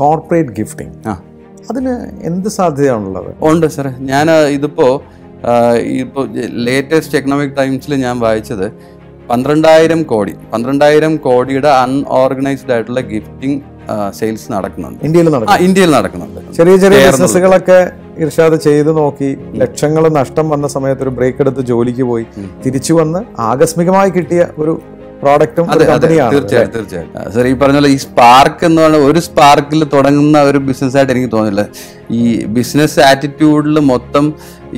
corporate gifting ആ അതിന് എന്ത് സാധ്യതയാണുള്ളത് ഉണ്ട് സാറേ ഞാൻ ഇതിപ്പോൾ ഇപ്പോൾ ലേറ്റസ്റ്റ് എക്കണോമിക് ടൈംസിൽ ഞാൻ വായിച്ചത് പന്ത്രണ്ടായിരം കോടി പന്ത്രണ്ടായിരം കോടിയുടെ അൺഓർഗനൈസ്ഡ് ആയിട്ടുള്ള ഗിഫ്റ്റിംഗ് സെയിൽസ് നടക്കുന്നുണ്ട് ഇന്ത്യയിൽ നടക്കുന്നു ഇന്ത്യയിൽ നടക്കുന്നുണ്ട് ചെറിയ ചെറിയ ബിസിനസ്സുകളൊക്കെ ഇർഷാദ് ചെയ്ത് നോക്കി ലക്ഷങ്ങൾ നഷ്ടം വന്ന സമയത്ത് ഒരു ബ്രേക്ക് എടുത്ത് ജോലിക്ക് പോയി തിരിച്ചു വന്ന് ആകസ്മികമായി കിട്ടിയ ഒരു പ്രോഡക്റ്റും തീർച്ചയായും സാർ സർ ഈ പറഞ്ഞ പോലെ ഈ സ്പാർക്ക് എന്ന് പറഞ്ഞാൽ ഒരു സ്പാർക്കിൽ തുടങ്ങുന്ന ഒരു ബിസിനസ് ആയിട്ട് എനിക്ക് തോന്നില്ല ഈ ബിസിനസ് ആറ്റിറ്റ്യൂഡിൽ മൊത്തം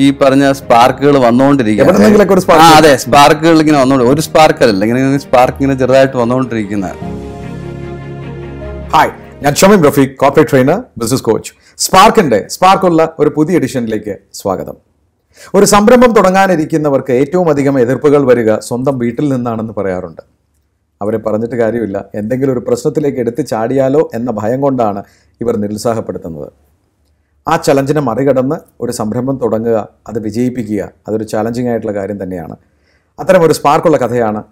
ഈ പറഞ്ഞ സ്പാർക്കുകൾ വന്നുകൊണ്ടിരിക്കുക അതെ സ്പാർക്കുകൾ ഇങ്ങനെ വന്നുകൊണ്ട് ഒരു സ്പാർക്ക് അല്ല ഇങ്ങനെ സ്പാർക്ക് ഇങ്ങനെ ചെറുതായിട്ട് വന്നുകൊണ്ടിരിക്കുന്ന ഹായ് ഞാൻ Shameem Rafi corporate trainer business coach സ്പാർക്കിന്റെ സ്പാർക്കുള്ള ഒരു പുതിയ എഡിഷനിലേക്ക് സ്വാഗതം ഒരു സംരംഭം തുടങ്ങാനിരിക്കുന്നവർക്ക് ഏറ്റവും അധികം എതിർപ്പുകൾ വരിക സ്വന്തം വീട്ടിൽ നിന്നാണെന്ന് പറയാറുണ്ട് അവരെ പറഞ്ഞിട്ട് കാര്യമില്ല എന്തെങ്കിലും ഒരു പ്രശ്നത്തിലേക്ക് എടുത്ത് ചാടിയാലോ എന്ന ഭയം കൊണ്ടാണ് ഇവർ നിരുത്സാഹപ്പെടുത്തുന്നത് ആ ചലഞ്ചിനെ മറികടന്ന് ഒരു സംരംഭം തുടങ്ങുക അത് വിജയിപ്പിക്കുക അതൊരു ചലഞ്ചിങ് ആയിട്ടുള്ള കാര്യം തന്നെയാണ് അത്തരം ഒരു സ്പാർക്കുള്ള കഥയാണ്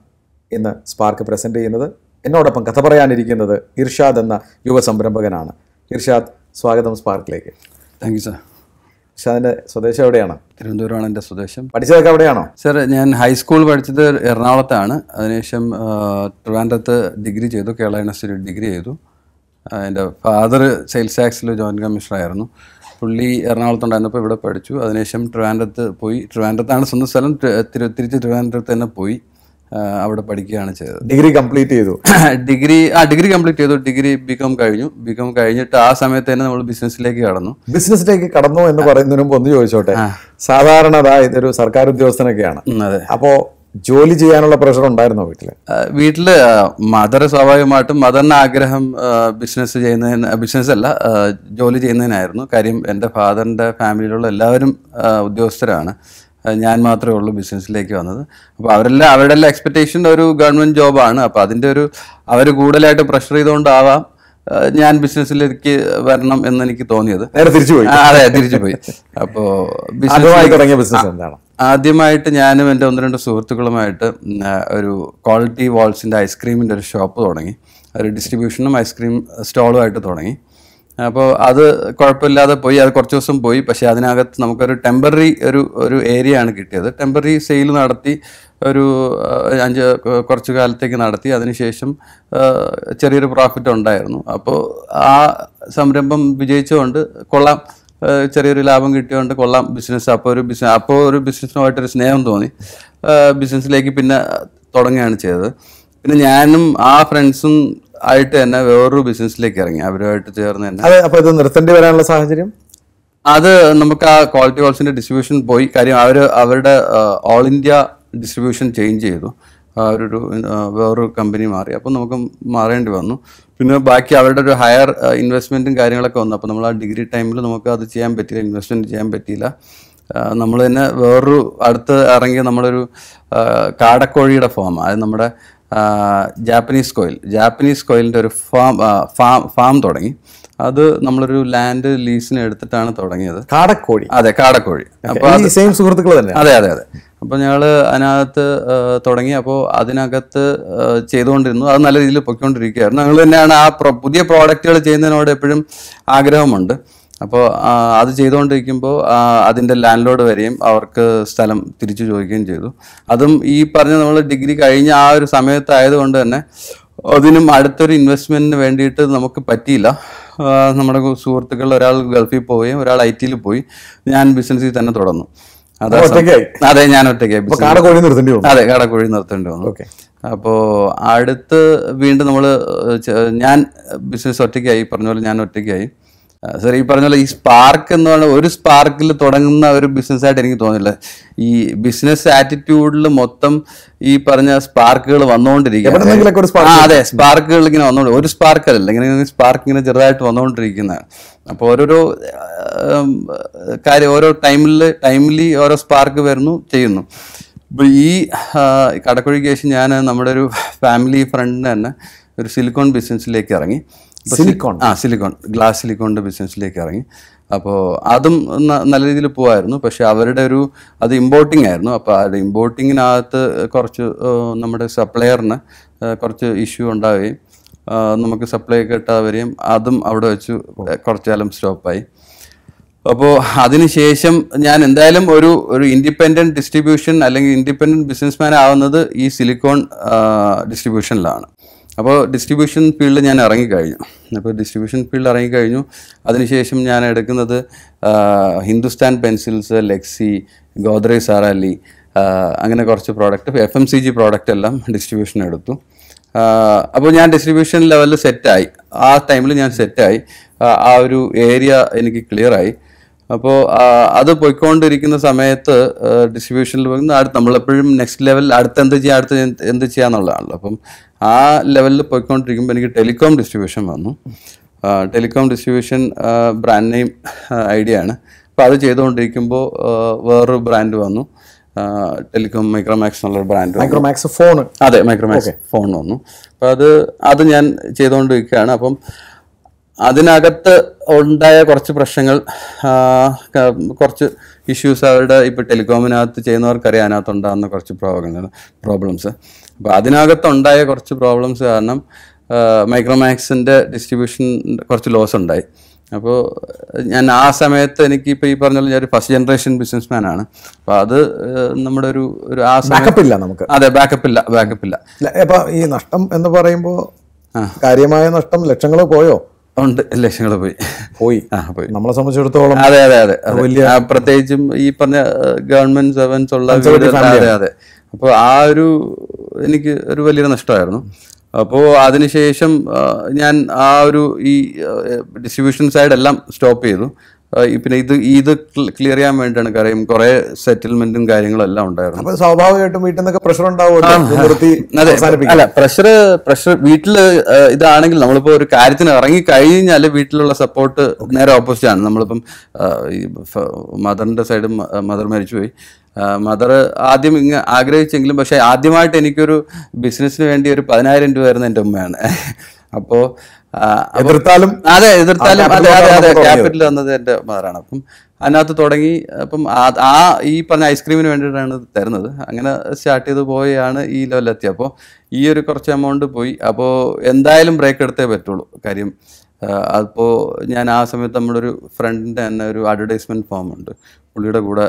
ഇന്ന് സ്പാർക്ക് പ്രസൻറ്റ് ചെയ്യുന്നത് എന്നോടൊപ്പം കഥ പറയാനിരിക്കുന്നത് ഇർഷാദ് എന്ന യുവ സംരംഭകനാണ് ഇർഷാദ് സ്വാഗതം സ്പാർക്കിലേക്ക് താങ്ക് യു സാർ ഷാദിന്റെ സ്വദേശം എവിടെയാണ് തിരുവനന്തപുരമാണ് എൻ്റെ സ്വദേശം പഠിച്ചതൊക്കെ എവിടെയാണോ സർ ഞാൻ ഹൈസ്കൂൾ പഠിച്ചത് എറണാകുളത്താണ് അതിനുശേഷം ട്രിവാൻഡ്രത്ത് ഡിഗ്രി ചെയ്തു കേരള യൂണിവേഴ്സിറ്റി ഡിഗ്രി ചെയ്തു എൻ്റെ ഫാദർ സെയിൽസ് ടാക്സിൽ ജോയിൻറ്റ് കമ്മീഷണർ ആയിരുന്നു പുള്ളി എറണാകുളത്തുണ്ടായിരുന്നപ്പോൾ ഇവിടെ പഠിച്ചു അതിനുശേഷം ട്രിവാൻഡ്രത്ത് പോയി ട്രിവാൻഡ്രത്താണ് സ്വന്തം സ്ഥലം തിരിച്ച് ട്രിവാൻഡ്രത്ത് തന്നെ പോയി അവിടെ പഠിക്കുകയാണ് ചെയ്തത് ഡിഗ്രി കംപ്ലീറ്റ് ചെയ്തു ഡിഗ്രി ആ ഡിഗ്രി കംപ്ലീറ്റ് ചെയ്തു ഡിഗ്രി ബികോം കഴിഞ്ഞു ബികോം കഴിഞ്ഞിട്ട് ആ സമയത്ത് തന്നെ നമ്മൾ ബിസിനസ്സിലേക്ക് കടന്നു ബിസിനസ്സിലേക്ക് കടന്നു എന്ന് പറയുന്നതിന് മുമ്പ് ഒന്ന് ചോദിച്ചോട്ടെ സാധാരണ ഇതൊരു സർക്കാർ ഉദ്യോഗസ്ഥനൊക്കെയാണ് അപ്പോൾ ജോലി ചെയ്യാനുള്ള പ്രഷർ ഉണ്ടായിരുന്നോ വീട്ടില് വീട്ടില് മദർ സ്വാഭാവികമായിട്ടും മദറിന്റെ ആഗ്രഹം ബിസിനസ് ചെയ്യുന്നതിന് ബിസിനസ് അല്ല ജോലി ചെയ്യുന്നതിനായിരുന്നു കാര്യം എൻ്റെ ഫാദറിൻ്റെ ഫാമിലിയിലുള്ള എല്ലാവരും ഉദ്യോഗസ്ഥരാണ് ഞാൻ മാത്രമേ ഉള്ളൂ ബിസിനസ്സിലേക്ക് വന്നത് അപ്പോൾ അവരെല്ലാം അവരുടെ എല്ലാം എക്സ്പെക്റ്റേഷൻ ഒരു ഗവൺമെൻറ് ജോബാണ് അപ്പോൾ അതിൻ്റെ ഒരു അവർ കൂടുതലായിട്ട് പ്രഷർ ചെയ്തുകൊണ്ടാവാം ഞാൻ ബിസിനസ്സിലേക്ക് വരണം എന്ന് എനിക്ക് തോന്നിയത് നേരെ തിരിച്ചു പോയി അതെ തിരിച്ചു പോയി അപ്പോൾ തുടങ്ങിയ ബിസിനസ് എന്താണ് ആദ്യമായിട്ട് ഞാനും എൻ്റെ ഒന്ന് രണ്ട് സുഹൃത്തുക്കളുമായിട്ട് ഒരു ക്വാളിറ്റി വാൾസിൻ്റെ ഐസ്ക്രീമിൻ്റെ ഒരു ഷോപ്പ് തുടങ്ങി ഒരു ഡിസ്ട്രിബ്യൂഷനും ഐസ്ക്രീം സ്റ്റാളുമായിട്ട് തുടങ്ങി അപ്പോൾ അത് കുഴപ്പമില്ലാതെ പോയി അത് കുറച്ച് ദിവസം പോയി പക്ഷേ അതിനകത്ത് നമുക്കൊരു ടെമ്പററി ഒരു ഒരു ഏരിയ ആണ് കിട്ടിയത് ടെമ്പററി സെയിൽ നടത്തി ഒരു അഞ്ച് കുറച്ച് കാലത്തേക്ക് നടത്തി അതിനുശേഷം ചെറിയൊരു പ്രോഫിറ്റ് ഉണ്ടായിരുന്നു അപ്പോൾ ആ സംരംഭം വിജയിച്ചുകൊണ്ട് കൊള്ളാം ചെറിയൊരു ലാഭം കിട്ടിയതുകൊണ്ട് കൊള്ളാം ബിസിനസ് അപ്പോൾ ഒരു ബിസിനസ് അപ്പോൾ ഒരു ബിസിനസ്സിനുമായിട്ടൊരു സ്നേഹം തോന്നി ബിസിനസ്സിലേക്ക് പിന്നെ തുടങ്ങുകയാണ് ചെയ്തത് പിന്നെ ഞാനും ആ ഫ്രണ്ട്സും ആയിട്ട് തന്നെ വേറൊരു ബിസിനസ്സിലേക്ക് ഇറങ്ങി അവരുമായിട്ട് ചേർന്ന് തന്നെ അതെ അപ്പോൾ ഇത് നിർത്തേണ്ടി വരാനുള്ള സാഹചര്യം അത് നമുക്ക് ആ ക്വാളിറ്റി ഹോൾസിന്റെ ഡിസ്ട്രിബ്യൂഷൻ പോയി കാര്യം അവർ അവരുടെ ഓൾ ഇന്ത്യ ഡിസ്ട്രിബ്യൂഷൻ ചേഞ്ച് ചെയ്തു അവരൊരു വേറൊരു കമ്പനി മാറി അപ്പം നമുക്ക് മാറേണ്ടി വന്നു പിന്നെ ബാക്കി അവരുടെ ഒരു ഹയർ ഇൻവെസ്റ്റ്മെൻറ്റും കാര്യങ്ങളൊക്കെ വന്നു അപ്പോൾ നമ്മൾ ആ ഡിഗ്രി ടൈമിൽ നമുക്ക് അത് ചെയ്യാൻ പറ്റിയില്ല ഇൻവെസ്റ്റ്മെൻറ്റ് ചെയ്യാൻ പറ്റിയില്ല നമ്മൾ തന്നെ വേറൊരു അടുത്ത് ഇറങ്ങിയ നമ്മളൊരു കാടക്കോഴിയുടെ ഫോം അത് നമ്മുടെ ജാപ്പനീസ് കോയിൽ ജാപ്പനീസ് കോയിലിൻ്റെ ഒരു ഫാം ഫാം ഫാം തുടങ്ങി അത് നമ്മളൊരു ലാൻഡ് ലീസിന് എടുത്തിട്ടാണ് തുടങ്ങിയത് കാടക്കോഴി അതെ കാടക്കോഴി അപ്പോൾ സെയിം സുഹൃത്തുക്കൾ തന്നെ അതെ അതെ അതെ അപ്പോൾ ഞങ്ങൾ അതിനകത്ത് തുടങ്ങി അപ്പോൾ അതിനകത്ത് ചെയ്തുകൊണ്ടിരുന്നു അത് നല്ല രീതിയിൽ പൊയ്ക്കൊണ്ടിരിക്കുകയായിരുന്നു ഞങ്ങൾ തന്നെയാണ് ആ പുതിയ പ്രോഡക്റ്റുകൾ ചെയ്യുന്നതിനോട് എപ്പോഴും ആഗ്രഹമുണ്ട് അപ്പോൾ അത് ചെയ്തുകൊണ്ടിരിക്കുമ്പോൾ അതിൻ്റെ ലാൻഡ് ലോഡ് വരെയും അവർക്ക് സ്ഥലം തിരിച്ചു ചോദിക്കുകയും ചെയ്തു അതും ഈ പറഞ്ഞ നമ്മൾ ഡിഗ്രി കഴിഞ്ഞ ആ ഒരു സമയത്തായതുകൊണ്ട് തന്നെ അതിനും അടുത്തൊരു ഇൻവെസ്റ്റ്മെൻറ്റിന് വേണ്ടിയിട്ട് നമുക്ക് പറ്റിയില്ല നമ്മുടെ സുഹൃത്തുക്കൾ ഒരാൾ ഗൾഫിൽ പോവുകയും ഒരാൾ ഐ ടിയിൽ പോയി ഞാൻ ബിസിനസ്സിൽ തന്നെ തുടർന്നു അതെ ഞാൻ ഒറ്റയ്ക്കായി കാടക്കോഴി നിർത്തേണ്ടി വന്നു അതെ കാടക്കോഴി നിർത്തേണ്ടി വന്നു ഓക്കെ അപ്പോൾ അടുത്ത് വീണ്ടും നമ്മൾ ഞാൻ ബിസിനസ് ഒറ്റയ്ക്കായി പറഞ്ഞ പോലെ ഞാൻ ഒറ്റയ്ക്കായി സാർ ഈ പറഞ്ഞ ഈ സ്പാർക്ക് എന്ന് പറഞ്ഞാൽ ഒരു സ്പാർക്കിൽ തുടങ്ങുന്ന ഒരു ബിസിനസ് ആയിട്ട് എനിക്ക് തോന്നില്ല ഈ ബിസിനസ് ആറ്റിറ്റ്യൂഡിൽ മൊത്തം ഈ പറഞ്ഞ സ്പാർക്കുകൾ വന്നുകൊണ്ടിരിക്കുക അതെ സ്പാർക്കുകൾ ഇങ്ങനെ വന്നുകൊണ്ട് ഒരു സ്പാർക്ക് അല്ല ഇങ്ങനെ സ്പാർക്ക് ഇങ്ങനെ ചെറുതായിട്ട് വന്നുകൊണ്ടിരിക്കുന്ന അപ്പോൾ ഓരോരോ കാര്യം ഓരോ ടൈമിൽ ടൈമിലി ഓരോ സ്പാർക്ക് വരുന്നു ചെയ്യുന്നു ഇപ്പോൾ ഈ കടക്കുഴി കേസ് ഞാൻ നമ്മുടെ ഒരു ഫാമിലി ഫ്രണ്ടിന് തന്നെ ഒരു സിലിക്കോൺ ബിസിനസ്സിലേക്ക് ഇറങ്ങി സിലിക്കോൺ ആ സിലിക്കോൺ ഗ്ലാസ് സിലിക്കോണിൻ്റെ ബിസിനസ്സിലേക്ക് ഇറങ്ങി അപ്പോൾ അതും നല്ല രീതിയിൽ പോകായിരുന്നു പക്ഷേ അവരുടെ ഒരു അത് ഇമ്പോർട്ടിംഗ് ആയിരുന്നു അപ്പോൾ അത് ഇമ്പോർട്ടിങ്ങിനകത്ത് കുറച്ച് നമ്മുടെ സപ്ലയറിന് കുറച്ച് ഇഷ്യൂ ഉണ്ടാവുകയും നമുക്ക് സപ്ലൈ കിട്ടാതെ വരികയും അതും അവിടെ വെച്ച് കുറച്ചു കാലം സ്റ്റോപ്പായി അപ്പോൾ അതിനുശേഷം ഞാൻ എന്തായാലും ഒരു ഒരു ഇൻഡിപെൻഡൻറ്റ് ഡിസ്ട്രിബ്യൂഷൻ അല്ലെങ്കിൽ ഇൻഡിപെൻഡൻറ്റ് ബിസിനസ്മാൻ ആവുന്നത് ഈ സിലിക്കോൺ ഡിസ്ട്രിബ്യൂഷനിലാണ് അപ്പോൾ ഡിസ്ട്രിബ്യൂഷൻ ഫീൽഡിൽ ഞാൻ ഇറങ്ങിക്കഴിഞ്ഞു അപ്പോൾ ഡിസ്ട്രിബ്യൂഷൻ ഫീൽഡ് ഇറങ്ങിക്കഴിഞ്ഞു അതിനുശേഷം ഞാൻ എടുക്കുന്നത് Hindustan pencils Lexi Godrej Sara Lee അങ്ങനെ കുറച്ച് product F M C G product എല്ലാം ഡിസ്ട്രിബ്യൂഷൻ എടുത്തു അപ്പോൾ ഞാൻ ഡിസ്ട്രിബ്യൂഷൻ ലെവലിൽ സെറ്റായി ആ ടൈമിൽ ഞാൻ സെറ്റായി ആ ഒരു ഏരിയ എനിക്ക് ക്ലിയറായി അപ്പോൾ അത് പോയിക്കൊണ്ടിരിക്കുന്ന സമയത്ത് ഡിസ്ട്രിബ്യൂഷനിൽ വന്ന് അടുത്ത് നമ്മളെപ്പോഴും നെക്സ്റ്റ് ലെവൽ അടുത്ത് എന്ത് ചെയ്യാം അടുത്ത് എന്ത് ചെയ്യാന്നുള്ളതാണല്ലോ അപ്പം ആ ലെവലിൽ പോയിക്കൊണ്ടിരിക്കുമ്പോൾ എനിക്ക് ടെലികോം ഡിസ്ട്രിബ്യൂഷൻ വന്നു telecom distribution brand name Idea ആണ് അപ്പോൾ അത് ചെയ്തുകൊണ്ടിരിക്കുമ്പോൾ വേറൊരു ബ്രാൻഡ് വന്നു ടെലികോം മൈക്രോമാക്സ് എന്നുള്ളൊരു ബ്രാൻഡ് മൈക്രോമാക്സ് ഫോൺ അതെ മൈക്രോമാക്സ് ഫോൺ വന്നു അപ്പോൾ അത് അത് ഞാൻ ചെയ്തുകൊണ്ടിരിക്കുകയാണ് അപ്പം അതിനകത്ത് ഉണ്ടായ കുറച്ച് പ്രശ്നങ്ങൾ കുറച്ച് ഇഷ്യൂസ് അവരുടെ ഇപ്പോൾ ടെലികോമിനകത്ത് ചെയ്യുന്നവർക്കറിയാം അതിനകത്ത് ഉണ്ടാകുന്ന കുറച്ച് പ്രോബ്ലങ്ങൾ പ്രോബ്ലംസ് അപ്പോൾ ഉണ്ടായ കുറച്ച് പ്രോബ്ലംസ് കാരണം മൈക്രോമാക്സിൻ്റെ ഡിസ്ട്രിബ്യൂഷൻ കുറച്ച് ലോസ് ഉണ്ടായി അപ്പോൾ ഞാൻ ആ സമയത്ത് എനിക്ക് ഇപ്പോൾ ഈ പറഞ്ഞ ഞാൻ ഒരു ഫസ്റ്റ് ജനറേഷൻ ബിസിനസ്മാൻ ആണ് അപ്പോൾ അത് നമ്മുടെ ഒരു ഒരു ആ ബാക്കപ്പ് ഇല്ല നമുക്ക് അതെ ബാക്കപ്പ് ഇല്ല ബാക്കപ്പ് ഇല്ല അപ്പോൾ ഈ നഷ്ടം എന്ന് പറയുമ്പോൾ കാര്യമായ നഷ്ടം ലക്ഷങ്ങളോ പോയോ ഉണ്ട് ലക്ഷങ്ങൾ പോയി പോയി ആ പോയി നമ്മളെ സംബന്ധിച്ചിടത്തോളം അതെ അതെ അതെ വലിയ പ്രത്യേകിച്ചും ഈ പറഞ്ഞ ഗവൺമെന്റ് സെവൻസ് ഉള്ള അതെ അതെ അപ്പോൾ ആ ഒരു എനിക്ക് ഒരു വലിയൊരു നഷ്ടമായിരുന്നു അപ്പോൾ അതിനുശേഷം ഞാൻ ആ ഒരു ഈ ഡിസ്ട്രിബ്യൂഷൻ സൈഡ് എല്ലാം സ്റ്റോപ്പ് ചെയ്തു പിന്നെ ഇത് ഇത് ക്ലിയർ ചെയ്യാൻ വേണ്ടിയാണ് കാര്യം കുറെ സെറ്റിൽമെന്റും എല്ലാം ഉണ്ടായിരുന്നു അപ്പൊ സ്വാഭാവികമായിട്ടും വീട്ടിൽ നിന്നൊക്കെ പ്രഷർ ഉണ്ടാവുമല്ലോ അല്ല പ്രഷർ പ്രഷർ വീട്ടില് ഇതാണെങ്കിൽ നമ്മളിപ്പോ ഒരു കാര്യത്തിന് ഇറങ്ങി കഴിഞ്ഞാൽ വീട്ടിലുള്ള സപ്പോർട്ട് നേരെ ഓപ്പോസിറ്റ് ആണ് നമ്മളിപ്പം മദറിന്റെ സൈഡ് മദർ മരിച്ചുപോയി മദർ ആദ്യം ഇങ്ങ് ആഗ്രഹിച്ചെങ്കിലും പക്ഷേ ആദ്യമായിട്ട് എനിക്കൊരു ബിസിനസ്സിന് വേണ്ടി ഒരു പതിനായിരം രൂപ ആയിരുന്നു എൻ്റെ ഉമ്മയാണ് അപ്പോൾ എതിർത്താലും അതെ എതിർത്താലും അതെ അതെ അതെ ക്യാപിറ്റൽ വന്നത് എന്റെ മദറാണ് അപ്പം അതിനകത്ത് തുടങ്ങി അപ്പം ആ ഈ പറഞ്ഞ ഐസ്ക്രീമിന് വേണ്ടിയിട്ടാണ് തരുന്നത് അങ്ങനെ സ്റ്റാർട്ട് ചെയ്ത് പോയാണ് ഈ ലെവലെത്തിയത് അപ്പോൾ ഈ ഒരു കുറച്ച് എമൗണ്ട് പോയി അപ്പോൾ എന്തായാലും ബ്രേക്ക് എടുത്തേ പറ്റുള്ളൂ കാര്യം അപ്പോൾ ഞാൻ ആ സമയത്ത് നമ്മളൊരു ഒരു ഫ്രണ്ടിൻ്റെ തന്നെ ഒരു അഡ്വർടൈസ്മെൻറ്റ് ഫോം ഉണ്ട് പുള്ളിയുടെ കൂടെ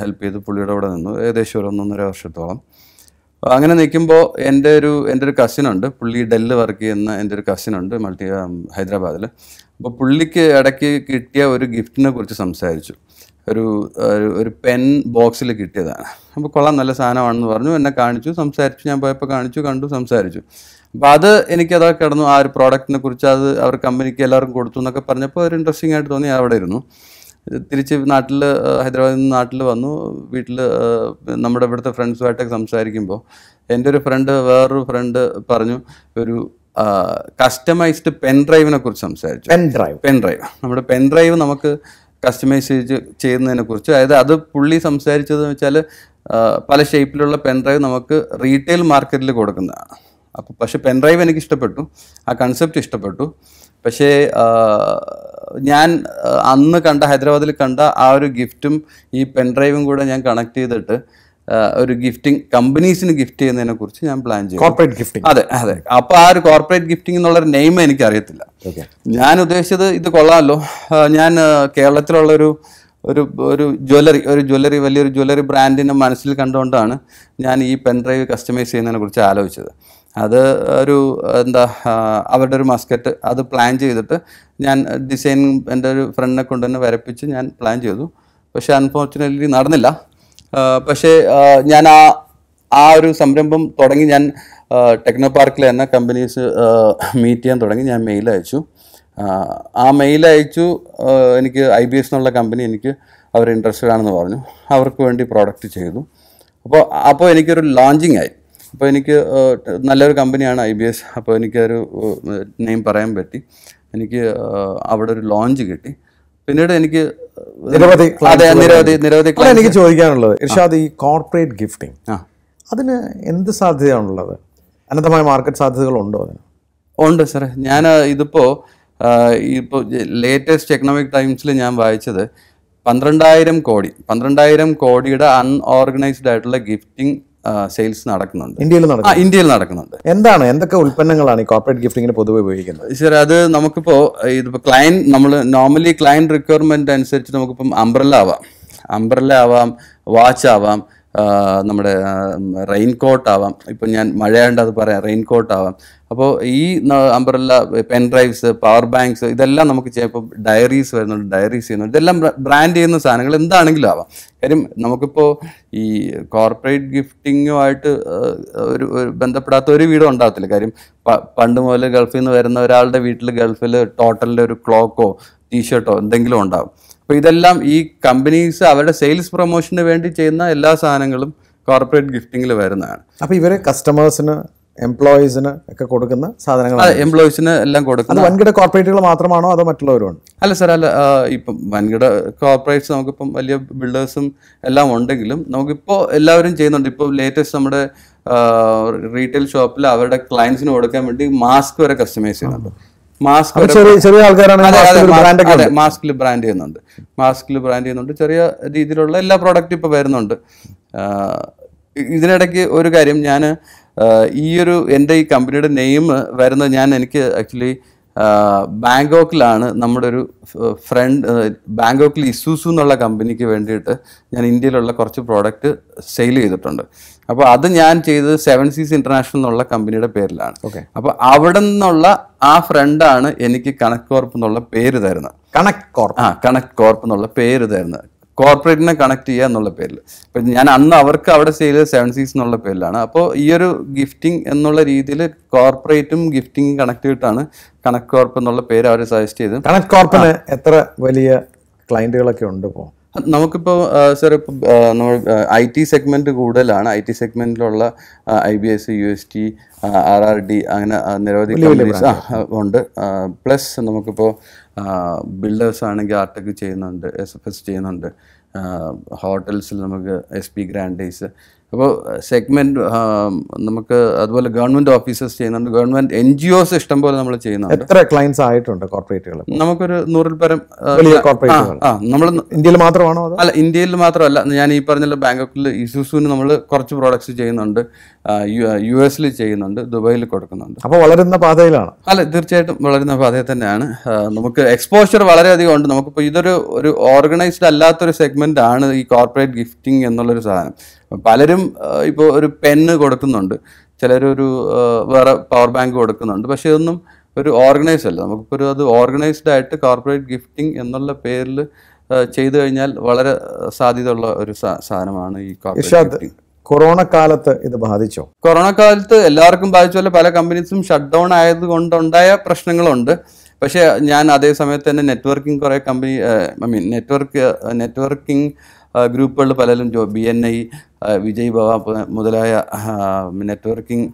ഹെൽപ്പ് ചെയ്ത് പുള്ളിയുടെ കൂടെ നിന്നു ഏകദേശം ഒരു ഒന്നൊന്നര വർഷത്തോളം അങ്ങനെ നിൽക്കുമ്പോൾ എൻ്റെ ഒരു എൻ്റെ ഒരു കസിനുണ്ട് പുള്ളി ഡെല്ല് വർക്ക് ചെയ്യുന്ന എൻ്റെ ഒരു കസിനുണ്ട് മൾട്ടി ഹൈദരാബാദിൽ അപ്പോൾ പുള്ളിക്ക് ഇടയ്ക്ക് കിട്ടിയ ഒരു ഗിഫ്റ്റിനെ കുറിച്ച് സംസാരിച്ചു ഒരു ഒരു പെൻ ബോക്സിൽ കിട്ടിയതാണ് അപ്പോൾ കൊള്ളാം നല്ല സാധനമാണെന്ന് പറഞ്ഞു എന്നെ കാണിച്ചു സംസാരിച്ചു ഞാൻ പോയപ്പോൾ കാണിച്ചു കണ്ടു സംസാരിച്ചു അപ്പോൾ അത് എനിക്കത് കിടന്നു ആ ഒരു പ്രോഡക്റ്റിനെ കുറിച്ച് അത് അവർ കമ്പനിക്ക് എല്ലാവർക്കും കൊടുത്തു എന്നൊക്കെ പറഞ്ഞപ്പോൾ ഒരു ഇൻട്രസ്റ്റിംഗ് ആയിട്ട് തോന്നി അവിടെ ഇരുന്നു തിരിച്ച് നാട്ടിൽ ഹൈദരാബാദിൽ നിന്ന് നാട്ടിൽ വന്നു വീട്ടിൽ നമ്മുടെ ഇവിടുത്തെ ഫ്രണ്ട്സുമായിട്ടൊക്കെ സംസാരിക്കുമ്പോൾ എൻ്റെ ഒരു ഫ്രണ്ട് വേറൊരു ഫ്രണ്ട് പറഞ്ഞു ഒരു കസ്റ്റമൈസ്ഡ് പെൻ ഡ്രൈവിനെ കുറിച്ച് സംസാരിച്ചു പെൻ ഡ്രൈവ് പെൻ ഡ്രൈവ് നമ്മുടെ പെൻ ഡ്രൈവ് നമുക്ക് കസ്റ്റമൈസ് ചെയ്യുന്നതിനെ കുറിച്ച് അതായത് അത് പുള്ളി സംസാരിച്ചതെന്ന് വെച്ചാൽ പല ഷേപ്പിലുള്ള പെൻ ഡ്രൈവ് നമുക്ക് റീറ്റെയിൽ മാർക്കറ്റിൽ കൊടുക്കുന്നതാണ് അപ്പോൾ പക്ഷേ പെൻ ഡ്രൈവ് എനിക്ക് ഇഷ്ടപ്പെട്ടു ആ കൺസെപ്റ്റ് ഇഷ്ടപ്പെട്ടു പക്ഷേ ഞാൻ അന്ന് കണ്ട ഹൈദരാബാദിൽ കണ്ട ആ ഒരു ഗിഫ്റ്റും ഈ പെൻ ഡ്രൈവും കൂടെ ഞാൻ കണക്ട് ചെയ്തിട്ട് ഒരു ഗിഫ്റ്റിംഗ് കമ്പനീസിന് ഗിഫ്റ്റ് ചെയ്യുന്നതിനെ കുറിച്ച് ഞാൻ പ്ലാൻ ചെയ്യും കോർപ്പറേറ്റ് ഗിഫ്റ്റിംഗ് അതെ അതെ അപ്പോൾ ആ ഒരു കോർപ്പറേറ്റ് ഗിഫ്റ്റിംഗ് എന്നുള്ള ഒരു നെയിം എനിക്ക് അറിയത്തില്ല ഞാൻ ഉദ്ദേശിച്ചത് ഇത് കൊള്ളാമല്ലോ ഞാൻ കേരളത്തിലുള്ള ഒരു ഒരു ഒരു ജ്വല്ലറി ഒരു ജ്വല്ലറി വലിയൊരു ജ്വല്ലറി ബ്രാൻഡിനെ മനസ്സിൽ കണ്ടുകൊണ്ടാണ് ഞാൻ ഈ പെൻ ഡ്രൈവ് കസ്റ്റമൈസ് ചെയ്യുന്നതിനെ കുറിച്ച് ആലോചിച്ചത് അത് ഒരു എന്താ അവരുടെ ഒരു മസ്കറ്റ് അത് പ്ലാൻ ചെയ്തിട്ട് ഞാൻ ഡിസൈൻ എൻ്റെ ഒരു ഫ്രണ്ടിനെ കൊണ്ട് തന്നെ വരപ്പിച്ച് ഞാൻ പ്ലാൻ ചെയ്തു പക്ഷേ അൺഫോർച്ചുനേറ്റ്ലി നടന്നില്ല പക്ഷേ ഞാൻ ആ ആ ഒരു സംരംഭം തുടങ്ങി ഞാൻ ടെക്നോ പാർക്കിലെ തന്നെ കമ്പനീസ് മീറ്റ് ചെയ്യാൻ തുടങ്ങി ഞാൻ മെയിൽ അയച്ചു ആ മെയിൽ അയച്ചു എനിക്ക് ഐ ബി എസ് എന്നുള്ള കമ്പനി എനിക്ക് അവർ ഇൻട്രസ്റ്റഡ് ആണെന്ന് പറഞ്ഞു അവർക്ക് വേണ്ടി പ്രോഡക്റ്റ് ചെയ്തു അപ്പോൾ അപ്പോൾ എനിക്കൊരു ലോഞ്ചിങ് ആയി അപ്പോൾ എനിക്ക് നല്ലൊരു കമ്പനിയാണ് ഐ ബി എസ് അപ്പോൾ എനിക്കൊരു നെയിം പറയാൻ പറ്റി എനിക്ക് അവിടെ ഒരു ലോഞ്ച് കിട്ടി പിന്നീട് എനിക്ക് നിരവധി അതെ നിരവധി നിരവധി എനിക്ക് ചോദിക്കാനുള്ളത് ഇർഷാദ് ഈ കോർപ്പറേറ്റ് ഗിഫ്റ്റിംഗ് അതിന് എന്ത് സാധ്യതയാണുള്ളത് അനന്തമായ മാർക്കറ്റ് സാധ്യതകളുണ്ടോ അതിന് ഉണ്ട് സാറേ ഞാൻ ഇതിപ്പോൾ ഇപ്പോൾ ലേറ്റസ്റ്റ് എക്കണോമിക് ടൈംസിൽ ഞാൻ വായിച്ചത് പന്ത്രണ്ടായിരം കോടി പന്ത്രണ്ടായിരം കോടിയുടെ അൺഓർഗനൈസ്ഡ് ആയിട്ടുള്ള ഗിഫ്റ്റിംഗ് സെയിൽസ് നടക്കുന്നുണ്ട് ഇന്ത്യയിൽ നടക്കുന്നു ഇന്ത്യയിൽ നടക്കുന്നുണ്ട് എന്താണ് എന്തൊക്കെ ഉൽപ്പന്നങ്ങളാണ് ഈ കോർപ്പറേറ്റ് ഗിഫ്റ്റിങ്ങിന് പൊതുവെ ഉപയോഗിക്കുന്നത് ശരി അത് നമുക്കിപ്പോൾ ഇതിപ്പോൾ ക്ലയൻറ്റ് നമ്മൾ നോർമലി ക്ലയൻറ്റ് റിക്വയർമെൻറ്റ് അനുസരിച്ച് നമുക്കിപ്പം അംബ്രല്ല ആവാം അംബ്രല്ല ആവാം വാച്ച് ആവാം നമ്മുടെ റെയിൻകോട്ടാവാം ആവാം ഇപ്പം ഞാൻ മഴയാണ്ട് അത് പറയാം റെയിൻകോട്ടാവാം ആവാം അപ്പോൾ ഈ umbrella pen drives power banks ഇതെല്ലാം നമുക്ക് ചെയ്യാം ഇപ്പോൾ ഡയറീസ് വരുന്നുണ്ട് ഡയറീസ് ചെയ്യുന്നുണ്ട് ഇതെല്ലാം ബ്രാൻഡ് ചെയ്യുന്ന സാധനങ്ങൾ എന്താണെങ്കിലും ആവാം കാര്യം നമുക്കിപ്പോൾ ഈ കോർപ്പറേറ്റ് ഗിഫ്റ്റിങ്ങുമായിട്ട് ഒരു ബന്ധപ്പെടാത്ത ഒരു വീടും ഉണ്ടാകത്തില്ല കാര്യം പണ്ട് മുതൽ ഗൾഫിൽ നിന്ന് വരുന്ന ഒരാളുടെ വീട്ടിൽ ഗൾഫിൽ ടോട്ടലിൻ്റെ ഒരു ക്ലോക്കോ ടീഷർട്ടോ എന്തെങ്കിലും ഉണ്ടാകും അപ്പോൾ ഇതെല്ലാം ഈ കമ്പനീസ് അവരുടെ സെയിൽസ് പ്രൊമോഷന് വേണ്ടി ചെയ്യുന്ന എല്ലാ സാധനങ്ങളും കോർപ്പറേറ്റ് ഗിഫ്റ്റിംഗിൽ വരുന്നതാണ് അപ്പോൾ ഇവരെ കസ്റ്റമേഴ്സിന് എംപ്ലോയീസിന് ഒക്കെ കൊടുക്കുന്ന സാധനങ്ങൾ എംപ്ലോയീസിന് എല്ലാം കൊടുക്കുന്നത് വൻകിട കോർപ്പറേറ്റുകൾ മാത്രമാണോ അതോ മറ്റുള്ളവരുമാണ് അല്ല സാർ അല്ല ഇപ്പം വൻകിട കോർപ്പറേറ്റ്സ് നമുക്കിപ്പം വലിയ ബിൽഡേഴ്സും എല്ലാം ഉണ്ടെങ്കിലും നമുക്കിപ്പോൾ എല്ലാവരും ചെയ്യുന്നുണ്ട് ഇപ്പോൾ ലേറ്റസ്റ്റ് നമ്മുടെ റീറ്റെയിൽ ഷോപ്പിൽ അവരുടെ ക്ലയൻസിന് കൊടുക്കാൻ വേണ്ടി മാസ്ക് വരെ കസ്റ്റമൈസ് ചെയ്യുന്നുണ്ട് മാസ്ക് ചെറിയ ചെറിയ ആൾക്കാരാണ് മാസ്കിൽ ബ്രാൻഡ് ചെയ്യുന്നുണ്ട് മാസ്കിൽ ബ്രാൻഡ് ചെയ്യുന്നുണ്ട് ചെറിയ രീതിയിലുള്ള എല്ലാ പ്രോഡക്റ്റും ഇപ്പോൾ വരുന്നുണ്ട് ഇതിനിടയ്ക്ക് ഒരു കാര്യം ഞാൻ ഈ ഒരു എൻ്റെ ഈ കമ്പനിയുടെ നെയിം വരുന്നത് ഞാൻ എനിക്ക് ആക്ച്വലി ബാങ്കോക്കിലാണ് നമ്മുടെ ഒരു ഫ്രണ്ട് ബാങ്കോക്കിൽ ഇസൂസു എന്നുള്ള കമ്പനിക്ക് വേണ്ടിയിട്ട് ഞാൻ ഇന്ത്യയിലുള്ള കുറച്ച് പ്രോഡക്റ്റ് സെയിൽ ചെയ്തിട്ടുണ്ട് അപ്പോൾ അത് ഞാൻ ചെയ്തത് സെവൻ സീസ് ഇന്റർനാഷണൽ എന്നുള്ള കമ്പനിയുടെ പേരിലാണ് അപ്പോൾ അവിടെ നിന്നുള്ള ആ ഫ്രണ്ടാണ് എനിക്ക് കണക്ട് കോർപ്പ് എന്നുള്ള പേര് തരുന്നത് കണക്ട് കോർപ്പ് ആ കണക്ട് കോർപ്പ് എന്നുള്ള പേര് തരുന്നത് കോർപ്പറേറ്റിനെ കണക്ട് ചെയ്യുക എന്നുള്ള പേരിൽ അപ്പം ഞാൻ അന്ന് അവർക്ക് അവിടെ ചെയ്തത് സെവൻ സീസ് എന്നുള്ള പേരിലാണ് അപ്പോൾ ഈ ഒരു ഗിഫ്റ്റിംഗ് എന്നുള്ള രീതിയിൽ കോർപ്പറേറ്റും ഗിഫ്റ്റിംഗും കണക്ട് ചെയ്തിട്ടാണ് കണക്ട് കോർപ്പ് എന്നുള്ള പേര് അവർ സജസ്റ്റ് ചെയ്തത് കണക്ട് കോർപ്പിന് എത്ര വലിയ ക്ലയന്റുകളൊക്കെ ഉണ്ട് ഇപ്പോൾ നമുക്കിപ്പോൾ സർ ഇപ്പോൾ നമ്മൾ ഐ ടി സെഗ്മെൻറ്റ് കൂടുതലാണ് ഐ ടി സെഗ്മെൻറ്റിലുള്ള I B S U S T R R D അങ്ങനെ നിരവധി കമ്പനീസ് ഉണ്ട് പ്ലസ് നമുക്കിപ്പോൾ ബിൽഡേഴ്സ് ആണെങ്കിൽ ആർടെക് ചെയ്യുന്നുണ്ട് എസ് എഫ് എസ് ചെയ്യുന്നുണ്ട് ഹോട്ടൽസിൽ നമുക്ക് എസ് പി ഗ്രാൻഡേസ് അപ്പോൾ സെഗ്മെൻറ്റ് നമുക്ക് അതുപോലെ ഗവൺമെൻറ് ഓഫീസേഴ്സ് ചെയ്യുന്നുണ്ട് ഗവൺമെൻറ് എൻ ജി ഒസ് പോലെ നമ്മൾ ചെയ്യുന്നുണ്ട് എത്ര ക്ലയൻസ് ആയിട്ടുണ്ട് കോർപ്പറേറ്റുകൾ നമുക്കൊരു നൂറിൽ പരം നമ്മൾ ഇന്ത്യയിൽ മാത്രമാണോ അല്ല ഇന്ത്യയിൽ മാത്രമല്ല ഞാൻ ഈ പറഞ്ഞ ബാങ്കോക്കിൽ ഇസൂസുവിന് നമ്മൾ കുറച്ച് പ്രോഡക്ട്സ് ചെയ്യുന്നുണ്ട് യു എസിൽ ചെയ്യുന്നുണ്ട് ദുബായിൽ കൊടുക്കുന്നുണ്ട് അപ്പോൾ വളരുന്ന പാതയിലാണ് അല്ല തീർച്ചയായിട്ടും വളരുന്ന പാതയിൽ തന്നെയാണ് നമുക്ക് എക്സ്പോഷർ വളരെയധികം ഉണ്ട് നമുക്കിപ്പോൾ ഇതൊരു ഒരു ഓർഗനൈസ്ഡ് അല്ലാത്തൊരു സെഗ്മെന്റ് ആണ് ഈ കോർപ്പറേറ്റ് ഗിഫ്റ്റിംഗ് എന്നുള്ളൊരു സാധനം പലരും ഇപ്പോൾ ഒരു പെന്ന് കൊടുക്കുന്നുണ്ട് ചിലരൊരു വേറെ പവർ ബാങ്ക് കൊടുക്കുന്നുണ്ട് പക്ഷേ ഇതൊന്നും ഒരു ഓർഗനൈസ് അല്ല നമുക്കിപ്പോൾ ഒരു അത് ഓർഗനൈസ്ഡ് ആയിട്ട് കോർപ്പറേറ്റ് ഗിഫ്റ്റിംഗ് എന്നുള്ള പേരിൽ ചെയ്തു കഴിഞ്ഞാൽ വളരെ സാധ്യതയുള്ള ഒരു സാധനമാണ് ഈ കോർപ്പറേറ്റ് ഗിഫ്റ്റിംഗ് കൊറോണ കാലത്ത് ഇത് ബാധിച്ചോ കൊറോണ കാലത്ത് എല്ലാവർക്കും ബാധിച്ച പോലെ പല കമ്പനീസും ഷട്ട് ഡൗൺ ആയത് കൊണ്ടുണ്ടായ പ്രശ്നങ്ങളുണ്ട് പക്ഷേ ഞാൻ അതേ സമയത്ത് തന്നെ നെറ്റ്വർക്കിംഗ് കുറേ company I mean network networking ഗ്രൂപ്പുകൾ പലരും ബി എൻ ഐ വിജയ് ഭവ മുതലായ നെറ്റ്വർക്കിംഗ്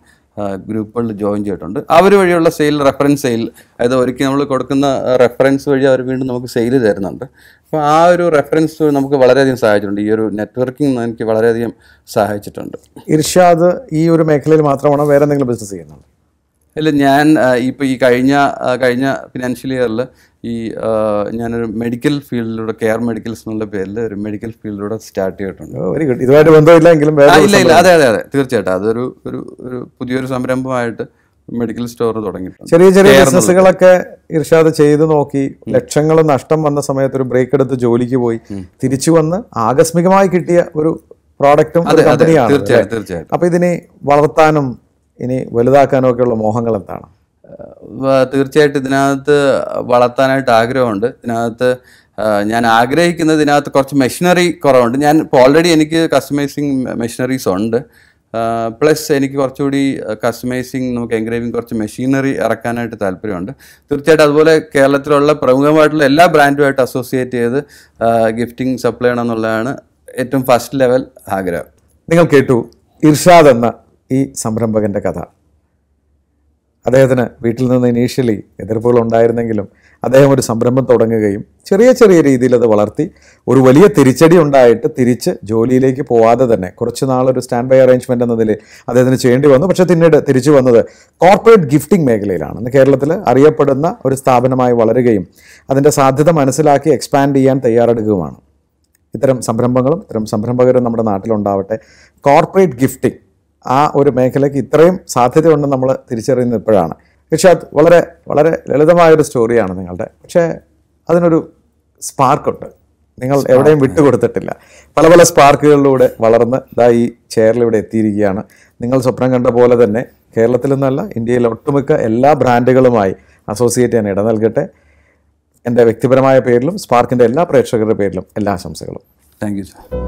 ഗ്രൂപ്പുകളിൽ ജോയിൻ ചെയ്തിട്ടുണ്ട് അവർ വഴിയുള്ള സെയിൽ റെഫറൻസ് സെയിൽ അതായത് ഒരിക്കൽ നമ്മൾ കൊടുക്കുന്ന റെഫറൻസ് വഴി അവർ വീണ്ടും നമുക്ക് സെയിൽ തരുന്നുണ്ട് അപ്പോൾ ആ ഒരു റെഫറൻസ് നമുക്ക് വളരെയധികം സഹായിച്ചിട്ടുണ്ട് ഈ ഒരു നെറ്റ്വർക്കിംഗ് എനിക്ക് വളരെയധികം സഹായിച്ചിട്ടുണ്ട് ഇർഷാദ് ഈ ഒരു മേഖലയിൽ മാത്രമാണോ വേറെ എന്തെങ്കിലും ബിസിനസ് ചെയ്യുന്നുണ്ടോ അല്ല ഞാൻ ഇപ്പോൾ ഈ കഴിഞ്ഞ കഴിഞ്ഞ ഫിനാൻഷ്യൽ ഇയറിൽ ഈ ഞാനൊരു മെഡിക്കൽ ഫീൽഡിലൂടെ കെയർ മെഡിക്കൽസ് എന്നുള്ള പേരിൽ ഒരു മെഡിക്കൽ ഫീൽഡിലൂടെ സ്റ്റാർട്ട് ചെയ്തിട്ടുണ്ട് ഇതുമായിട്ട് ഇല്ല ഇല്ല അതെ അതെ അതെ തീർച്ചയായിട്ടും അതൊരു ഒരു ഒരു പുതിയൊരു സംരംഭമായിട്ട് മെഡിക്കൽ സ്റ്റോർ തുടങ്ങി ചെറിയ ചെറിയ ബിസിനസ്സുകളൊക്കെ ഇർഷാദ് ചെയ്തു നോക്കി ലക്ഷങ്ങൾ നഷ്ടം വന്ന സമയത്ത് ഒരു ബ്രേക്ക് എടുത്ത് ജോലിക്ക് പോയി തിരിച്ചു വന്ന് ആകസ്മികമായി കിട്ടിയ ഒരു പ്രോഡക്റ്റും കമ്പനിയാണ് അപ്പൊ ഇതിനെ വളർത്താനും ഇനി വലുതാക്കാനും ഒക്കെയുള്ള മോഹങ്ങൾ എന്താണ് തീർച്ചയായിട്ടും ഇതിനകത്ത് വളർത്താനായിട്ട് ആഗ്രഹമുണ്ട് ഇതിനകത്ത് ഞാൻ ആഗ്രഹിക്കുന്നത് ഇതിനകത്ത് കുറച്ച് മെഷീനറി കുറവുണ്ട് ഞാൻ ഇപ്പോൾ ഓൾറെഡി എനിക്ക് കസ്റ്റമൈസിങ് മെഷീനറീസ് ഉണ്ട് പ്ലസ് എനിക്ക് കുറച്ചുകൂടി കസ്റ്റമൈസിങ് നമുക്ക് എൻഗ്രേവിങ് കുറച്ച് മെഷീനറി ഇറക്കാനായിട്ട് താല്പര്യമുണ്ട് തീർച്ചയായിട്ടും അതുപോലെ കേരളത്തിലുള്ള പ്രമുഖമായിട്ടുള്ള എല്ലാ ബ്രാൻഡുമായിട്ട് അസോസിയേറ്റ് ചെയ്ത് ഗിഫ്റ്റിംഗ് സപ്ലൈ ചെയ്യണം എന്നുള്ളതാണ് ഏറ്റവും ഫസ്റ്റ് ലെവൽ ആഗ്രഹം നിങ്ങൾ കേട്ടു ഇർഷാദ് എന്ന ഈ സംരംഭകൻ്റെ കഥ അദ്ദേഹത്തിന് വീട്ടിൽ നിന്ന് ഇനീഷ്യലി എതിർപ്പുകൾ ഉണ്ടായിരുന്നെങ്കിലും അദ്ദേഹം ഒരു സംരംഭം തുടങ്ങുകയും ചെറിയ ചെറിയ രീതിയിൽ അത് വളർത്തി ഒരു വലിയ തിരിച്ചടി ഉണ്ടായിട്ട് തിരിച്ച് ജോലിയിലേക്ക് പോവാതെ തന്നെ കുറച്ച് നാളൊരു സ്റ്റാൻഡ് ബൈ അറേഞ്ച്മെൻ്റ് എന്നതിൽ അദ്ദേഹത്തിന് ചെയ്യേണ്ടി വന്നു പക്ഷേ പിന്നീട് തിരിച്ചു വന്നത് കോർപ്പറേറ്റ് ഗിഫ്റ്റിംഗ് മേഖലയിലാണ് ഇന്ന് കേരളത്തിൽ അറിയപ്പെടുന്ന ഒരു സ്ഥാപനമായി വളരുകയും അതിൻ്റെ സാധ്യത മനസ്സിലാക്കി എക്സ്പാൻഡ് ചെയ്യാൻ തയ്യാറെടുക്കുകയുമാണ് ഇത്തരം സംരംഭങ്ങളും ഇത്തരം സംരംഭകരും നമ്മുടെ നാട്ടിലുണ്ടാവട്ടെ കോർപ്പറേറ്റ് ഗിഫ്റ്റിംഗ് ആ ഒരു മേഖലയ്ക്ക് ഇത്രയും ഉണ്ടെന്ന് നമ്മൾ തിരിച്ചറിയുന്നത് ഇപ്പോഴാണ് അത് വളരെ വളരെ ലളിതമായൊരു സ്റ്റോറിയാണ് നിങ്ങളുടെ പക്ഷേ അതിനൊരു സ്പാർക്കുണ്ട് നിങ്ങൾ എവിടെയും വിട്ടുകൊടുത്തിട്ടില്ല പല പല സ്പാർക്കുകളിലൂടെ വളർന്ന് ഇതാ ഈ ചെയറിലിവിടെ എത്തിയിരിക്കുകയാണ് നിങ്ങൾ സ്വപ്നം കണ്ട പോലെ തന്നെ കേരളത്തിൽ നിന്നല്ല ഇന്ത്യയിലെ ഒട്ടുമിക്ക എല്ലാ ബ്രാൻഡുകളുമായി അസോസിയേറ്റ് ചെയ്യാൻ ഇട നൽകട്ടെ എൻ്റെ വ്യക്തിപരമായ പേരിലും സ്പാർക്കിൻ്റെ എല്ലാ പ്രേക്ഷകരുടെ പേരിലും എല്ലാ ആശംസകളും താങ്ക് യു സാർ